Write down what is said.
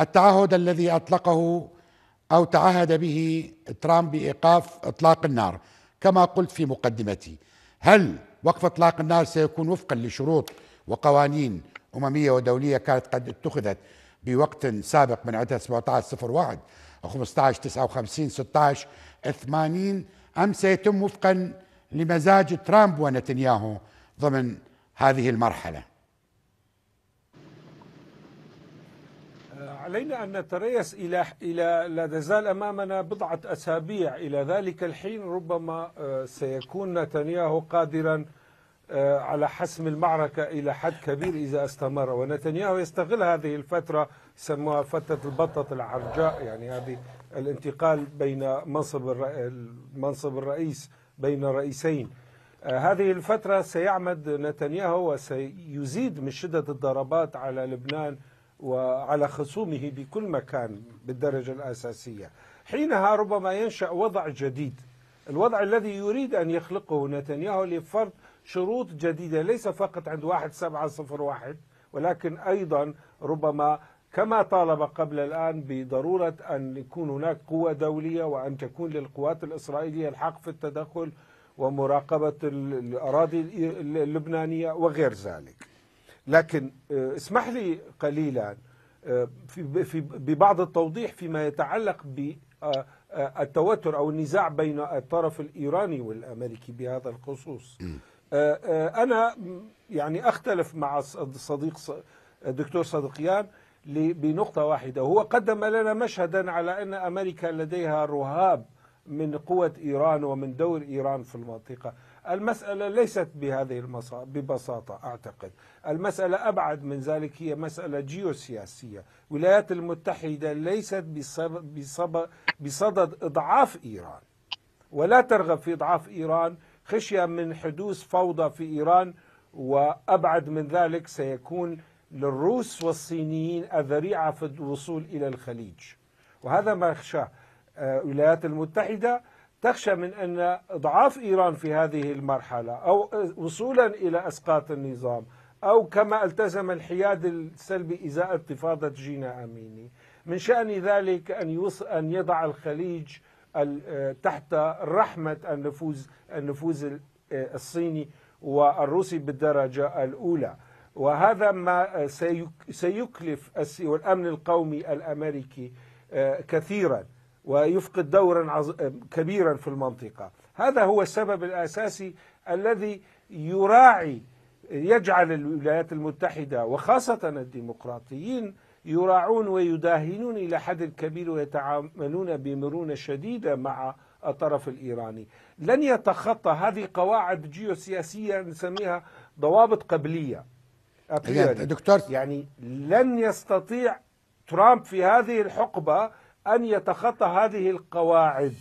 التعهد الذي اطلقه او تعهد به ترامب بايقاف اطلاق النار كما قلت في مقدمتي هل وقف اطلاق النار سيكون وفقا لشروط وقوانين امميه ودوليه كانت قد اتخذت بوقت سابق من عدة 17 او 15 59 16 80 ام سيتم وفقا لمزاج ترامب ونتنياهو ضمن هذه المرحله علينا أن نتريث إلى إلى لا تزال أمامنا بضعة أسابيع إلى ذلك الحين ربما آه، سيكون نتنياهو قادرا آه، على حسم المعركة إلى حد كبير إذا استمر ونتنياهو يستغل هذه الفترة سموها فترة البطة العرجاء يعني هذه الانتقال بين منصب منصب الرئيس بين رئيسين آه، هذه الفترة سيعمد نتنياهو وسيزيد من شدة الضربات على لبنان وعلى خصومه بكل مكان بالدرجة الأساسية حينها ربما ينشأ وضع جديد الوضع الذي يريد أن يخلقه نتنياهو لفرض شروط جديدة ليس فقط عند واحد سبعة صفر واحد ولكن أيضا ربما كما طالب قبل الآن بضرورة أن يكون هناك قوة دولية وأن تكون للقوات الإسرائيلية الحق في التدخل ومراقبة الأراضي اللبنانية وغير ذلك لكن آه، اسمح لي قليلا آه، في ببعض التوضيح فيما يتعلق بالتوتر آه، أو النزاع بين الطرف الإيراني والأمريكي بهذا الخصوص أنا يعني أختلف مع الصديق الدكتور صدقيان بنقطة واحدة هو قدم لنا مشهدا على أن أمريكا لديها رهاب من قوة إيران ومن دور إيران في المنطقة المسألة ليست بهذه ببساطة أعتقد المسألة أبعد من ذلك هي مسألة جيوسياسية الولايات المتحدة ليست بصدد إضعاف إيران ولا ترغب في إضعاف إيران خشية من حدوث فوضى في إيران وأبعد من ذلك سيكون للروس والصينيين الذريعة في الوصول إلى الخليج وهذا ما أخشاه الولايات المتحدة تخشى من أن إضعاف إيران في هذه المرحلة أو وصولا إلى أسقاط النظام أو كما التزم الحياد السلبي إزاء انتفاضة جينا أميني من شأن ذلك أن, يص... أن يضع الخليج تحت رحمة النفوذ النفوذ الصيني والروسي بالدرجة الأولى وهذا ما سيكلف الأمن القومي الأمريكي آه، كثيراً ويفقد دورا كبيرا في المنطقة هذا هو السبب الأساسي الذي يراعي يجعل الولايات المتحدة وخاصة الديمقراطيين يراعون ويداهنون إلى حد كبير ويتعاملون بمرونة شديدة مع الطرف الإيراني لن يتخطى هذه قواعد جيوسياسية نسميها ضوابط قبلية دكتور يعني لن يستطيع ترامب في هذه الحقبة أن يتخطى هذه القواعد